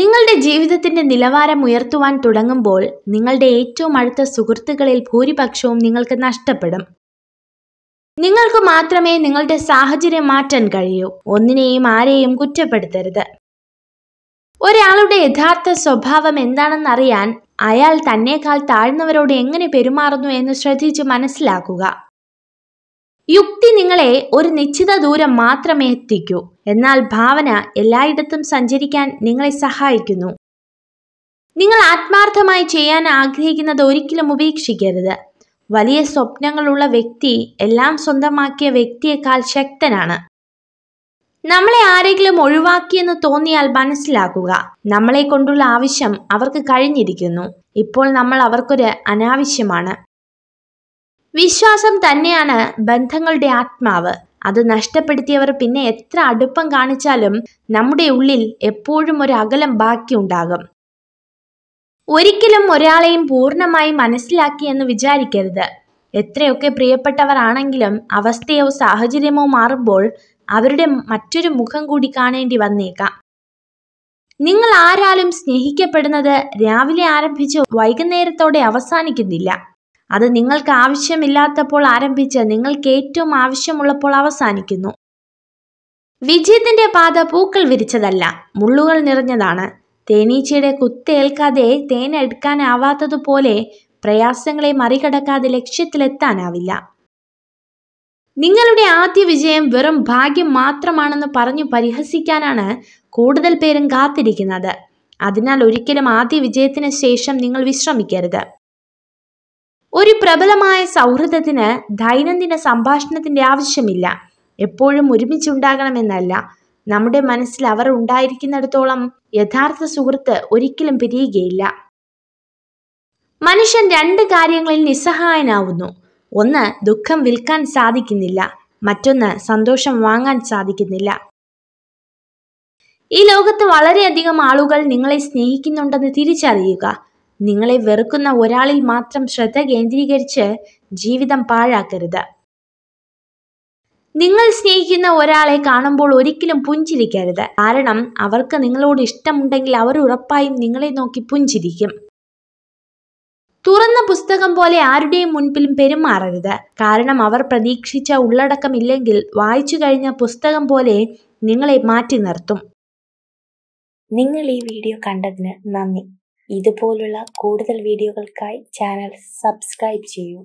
നിങ്ങളുടെ ജീവിതത്തിന്റെ നിലവാരം ഉയർത്തുവാൻ തുടങ്ങുമ്പോൾ നിങ്ങളുടെ ഏറ്റവും അടുത്ത സുഹൃത്തുക്കളിൽ ഭൂരിപക്ഷവും നിങ്ങൾക്ക് നഷ്ടപ്പെടും നിങ്ങൾക്ക് മാത്രമേ നിങ്ങളുടെ സാഹചര്യം മാറ്റാൻ കഴിയൂ ഒന്നിനെയും ആരെയും കുറ്റപ്പെടുത്തരുത് ഒരാളുടെ യഥാർത്ഥ സ്വഭാവം എന്താണെന്നറിയാൻ അയാൾ തന്നേക്കാൾ താഴ്ന്നവരോട് എങ്ങനെ പെരുമാറുന്നു എന്ന് ശ്രദ്ധിച്ച് മനസ്സിലാക്കുക യുക്തി നിങ്ങളെ ഒരു നിശ്ചിത ദൂരം മാത്രമേ എത്തിക്കൂ എന്നാൽ ഭാവന എല്ലായിടത്തും സഞ്ചരിക്കാൻ നിങ്ങളെ സഹായിക്കുന്നു നിങ്ങൾ ആത്മാർത്ഥമായി ചെയ്യാൻ ആഗ്രഹിക്കുന്നത് ഒരിക്കലും ഉപേക്ഷിക്കരുത് വലിയ സ്വപ്നങ്ങളുള്ള വ്യക്തി എല്ലാം സ്വന്തമാക്കിയ വ്യക്തിയേക്കാൾ ശക്തനാണ് നമ്മളെ ആരെങ്കിലും ഒഴിവാക്കിയെന്ന് തോന്നിയാൽ മനസ്സിലാക്കുക നമ്മളെ കൊണ്ടുള്ള ആവശ്യം അവർക്ക് കഴിഞ്ഞിരിക്കുന്നു ഇപ്പോൾ നമ്മൾ അവർക്കൊരു അനാവശ്യമാണ് വിശ്വാസം തന്നെയാണ് ബന്ധങ്ങളുടെ ആത്മാവ് അത് നഷ്ടപ്പെടുത്തിയവർ പിന്നെ എത്ര അടുപ്പം കാണിച്ചാലും നമ്മുടെ ഉള്ളിൽ എപ്പോഴും ഒരു അകലം ഉണ്ടാകും ഒരിക്കലും ഒരാളെയും പൂർണ്ണമായി മനസ്സിലാക്കി എന്ന് വിചാരിക്കരുത് എത്രയൊക്കെ പ്രിയപ്പെട്ടവരാണെങ്കിലും അവസ്ഥയോ സാഹചര്യമോ മാറുമ്പോൾ അവരുടെ മറ്റൊരു മുഖം കൂടി കാണേണ്ടി വന്നേക്കാം നിങ്ങൾ ആരാലും സ്നേഹിക്കപ്പെടുന്നത് രാവിലെ ആരംഭിച്ച് വൈകുന്നേരത്തോടെ അവസാനിക്കുന്നില്ല അത് നിങ്ങൾക്ക് ആവശ്യമില്ലാത്തപ്പോൾ ആരംഭിച്ച് നിങ്ങൾക്ക് ഏറ്റവും ആവശ്യമുള്ളപ്പോൾ അവസാനിക്കുന്നു വിജയത്തിന്റെ പാത പൂക്കൾ വിരിച്ചതല്ല മുള്ളുകൾ നിറഞ്ഞതാണ് തേനീച്ചയുടെ കുത്തേൽക്കാതെ തേനെടുക്കാനാവാത്തതുപോലെ പ്രയാസങ്ങളെ മറികടക്കാതെ ലക്ഷ്യത്തിലെത്താനാവില്ല നിങ്ങളുടെ ആദ്യ വിജയം വെറും ഭാഗ്യം മാത്രമാണെന്ന് പറഞ്ഞു പരിഹസിക്കാനാണ് കൂടുതൽ പേരും കാത്തിരിക്കുന്നത് അതിനാൽ ഒരിക്കലും ആദ്യ വിജയത്തിന് ശേഷം നിങ്ങൾ വിശ്രമിക്കരുത് ഒരു പ്രബലമായ സൗഹൃദത്തിന് ദൈനംദിന സംഭാഷണത്തിന്റെ ആവശ്യമില്ല എപ്പോഴും ഒരുമിച്ചുണ്ടാകണമെന്നല്ല നമ്മുടെ മനസ്സിൽ അവർ ഉണ്ടായിരിക്കുന്നിടത്തോളം യഥാർത്ഥ സുഹൃത്ത് ഒരിക്കലും പിരിയുകയില്ല മനുഷ്യൻ രണ്ട് കാര്യങ്ങളിൽ നിസ്സഹായനാവുന്നു ഒന്ന് ദുഃഖം വിൽക്കാൻ സാധിക്കുന്നില്ല മറ്റൊന്ന് സന്തോഷം വാങ്ങാൻ സാധിക്കുന്നില്ല ഈ ലോകത്ത് വളരെയധികം ആളുകൾ നിങ്ങളെ സ്നേഹിക്കുന്നുണ്ടെന്ന് തിരിച്ചറിയുക നിങ്ങളെ വെറുക്കുന്ന ഒരാളിൽ മാത്രം ശ്രദ്ധ കേന്ദ്രീകരിച്ച് ജീവിതം പാഴാക്കരുത് നിങ്ങൾ സ്നേഹിക്കുന്ന ഒരാളെ കാണുമ്പോൾ ഒരിക്കലും പുഞ്ചിരിക്കരുത് കാരണം അവർക്ക് നിങ്ങളോട് ഇഷ്ടമുണ്ടെങ്കിൽ അവർ ഉറപ്പായും നിങ്ങളെ നോക്കി പുഞ്ചിരിക്കും തുറന്ന പുസ്തകം പോലെ ആരുടെയും മുൻപിലും പെരുമാറരുത് കാരണം അവർ പ്രതീക്ഷിച്ച ഉള്ളടക്കമില്ലെങ്കിൽ വായിച്ചു കഴിഞ്ഞ പുസ്തകം പോലെ നിങ്ങളെ മാറ്റി നിർത്തും നിങ്ങൾ ഈ വീഡിയോ കണ്ടതിന് നന്ദി ഇതുപോലുള്ള കൂടുതൽ വീഡിയോകൾക്കായി ചാനൽ സബ്സ്ക്രൈബ് ചെയ്യൂ